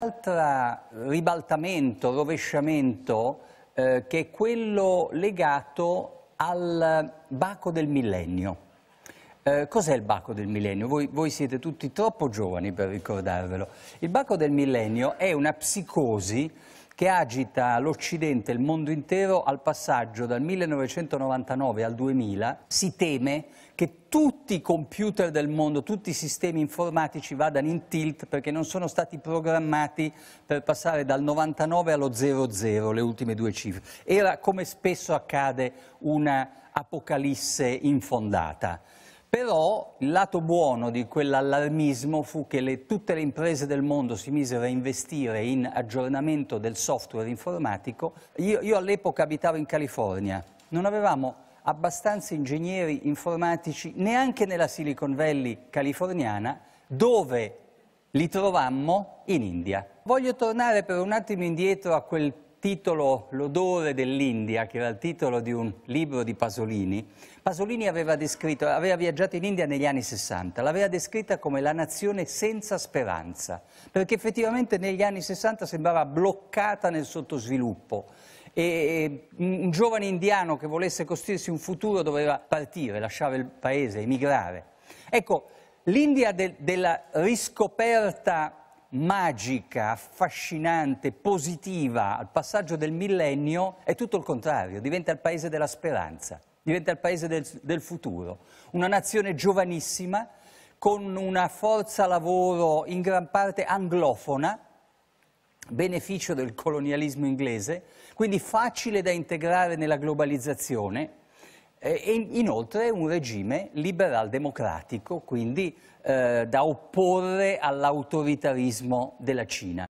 altro ribaltamento, rovesciamento, eh, che è quello legato al baco del millennio. Eh, Cos'è il baco del millennio? Voi, voi, siete tutti troppo giovani per ricordarvelo. Il baco del millennio è una psicosi che agita l'Occidente, il mondo intero, al passaggio dal 1999 al 2000, si teme che tutti i computer del mondo, tutti i sistemi informatici vadano in tilt perché non sono stati programmati per passare dal 99 allo 00, le ultime due cifre. Era, come spesso accade, una apocalisse infondata. Però il lato buono di quell'allarmismo fu che le, tutte le imprese del mondo si misero a investire in aggiornamento del software informatico. Io, io all'epoca abitavo in California, non avevamo abbastanza ingegneri informatici neanche nella Silicon Valley californiana, dove li trovammo in India. Voglio tornare per un attimo indietro a quel titolo L'odore dell'India, che era il titolo di un libro di Pasolini, Pasolini aveva, descritto, aveva viaggiato in India negli anni 60, l'aveva descritta come la nazione senza speranza, perché effettivamente negli anni 60 sembrava bloccata nel sottosviluppo e un giovane indiano che volesse costruirsi un futuro doveva partire, lasciare il paese, emigrare. Ecco, l'India de, della riscoperta magica, affascinante, positiva al passaggio del millennio è tutto il contrario, diventa il paese della speranza, diventa il paese del, del futuro. Una nazione giovanissima con una forza lavoro in gran parte anglofona, beneficio del colonialismo inglese, quindi facile da integrare nella globalizzazione, eh, e inoltre un regime liberal-democratico, quindi eh, da opporre all'autoritarismo della Cina.